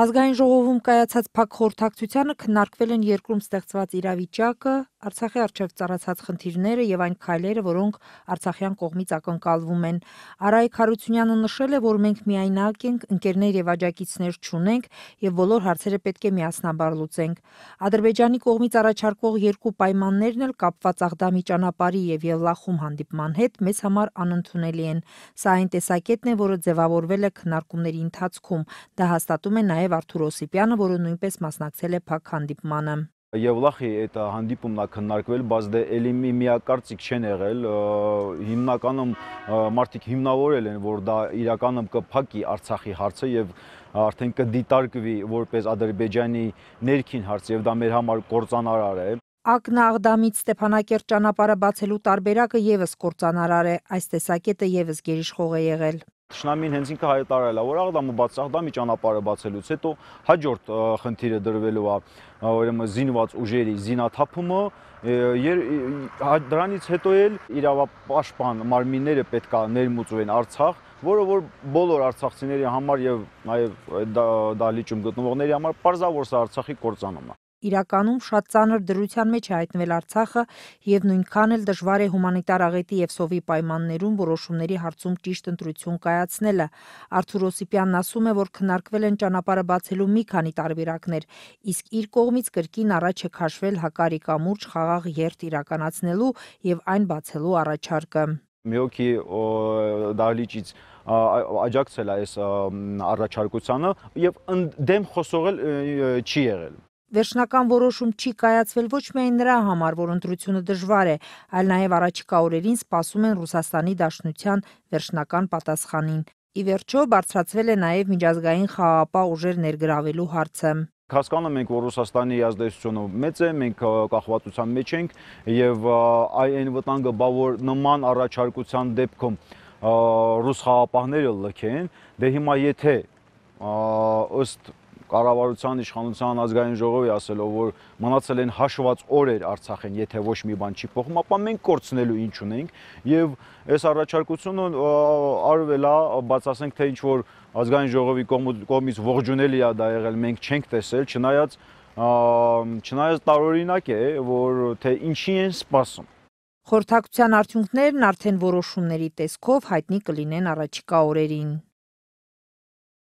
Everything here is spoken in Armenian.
Ազգային ժողովում կայացած փակ խորհրդակցությանը քննարկվել են երկրում ստեղծված իրավիճակը, Արցախի արչև ծառացած խնդիրները եւ այն քայլերը, որոնք Արցախյան կողմից ակնկալվում են։ Արայիկ Հարությունյանը նշել է, որ մենք միայնակ ենք, ընկերներ եւ աջակիցներ չունենք եւ բոլոր հարցերը պետք է միասնաբար լուծենք։ Ադրբեջանի կողմից առաջարկվող երկու պայմաններն էլ կապված Աղդամի ճանապարհի եւ Եվլախում հանդիպման հետ մեզ համար անընդունելի են։ Սա այն տեսակետն է, որը ձևավորվել է քննարկումների ընթացքում։ Դա հաստատում է նաեւ Արթուր Օսիպյանը, որը նույնպես մասնակցել է փակ հանդիպմանը։ Եվ լախի այդ հանդիպումն է քննարկվել, բայց դե էլի մի միակարծիք չեն եղել, հիմնականում մարդիկ հիմնավորել են, որ դա իրականում կփակի Արցախի հարցը եւ արդեն կդիտարկվի որպես Ադրբեջանի ներքին հարց եւ դա մեր համար կորցանարար է։ Ակնաղդամից Ստեփանակերտ ճանապարհը բացելու տարբերակը եւս կործանարար է, այս տեսակետը եւս գերիշխող է եղել։ Թշնամին հենց ինքը հայտարարել է, որ Աղդամը բացահդամի ճանապարհը բացելուց հետո հաջորդ խնդիրը դրվելու է ուրեմն զինված ուժերի զինաթափումը, դրանից հետո էլ իրավապաշտպան մարմինները պետք է ներմուծվեն Արցախ, որը որ բոլոր արցախցիների համար եւ նաեւ դալիճում գտնվողների համար պարզավոր է Արցախի կորցանումը իրականում շատ ծանր դրության մեջ է հայտնվել Արցախը եւ նույնքան էլ դժվար է հումանիտար աղետի եւ սովի պայմաններում որոշումների հարցում ճիշտ ընտրություն կայացնելը։ Արթուր Օսիպյանն ասում է, որ քննարկվել են ճանապարհը բացելու մի քանի տարբերակներ, իսկ իր կողմից կրկին առաջ է քաշվել հակարիկ ամուրջ խաղաղ երթ իրականացնելու եւ այն բացելու առաջարկը։ Մի օքի դահլիճից աջակցել այս առաջարկությանը եւ դեմ խոսողել չի եղել վերջնական որոշում չի կայացվել ոչ միայն նրա համար, որ ընտրությունը դժվար է, այլ նաև առաջիկա օրերին սպասում են Ռուսաստանի Դաշնության վերջնական պատասխանին։ Ի վերջո բարձրացվել է նաև միջազգային խաղապահ ուժեր ներգրավելու հարցը հասկանում ենք, որ Ռուսաստանի ազդեցությունը մեծ է, մենք կախվածության մեջ ենք եւ այն վտանգը բա որ նման առաջարկության դեպքում ռուս խաղապահները լքեն, դե հիմա եթե ըստ կառավարության իշխանության ազգային ժողովի ասելով որ մնացել են հաշված օրեր Արցախին, եթե ոչ մի բան չի փոխվում, ապա մենք կորցնելու ինչ ունենք եւ այս առաջարկությունը արվել է, բաց ասենք թե ինչ որ ազգային ժողովի կողմից ողջունելի է դա եղել, մենք չենք տեսել, չնայած չնայած տարօրինակ է, որ թե ինչի են սպասում Խորհրդակցության արդյունքներն արդեն որոշումների տեսքով հայտնի կլինեն առաջիկա օրերին։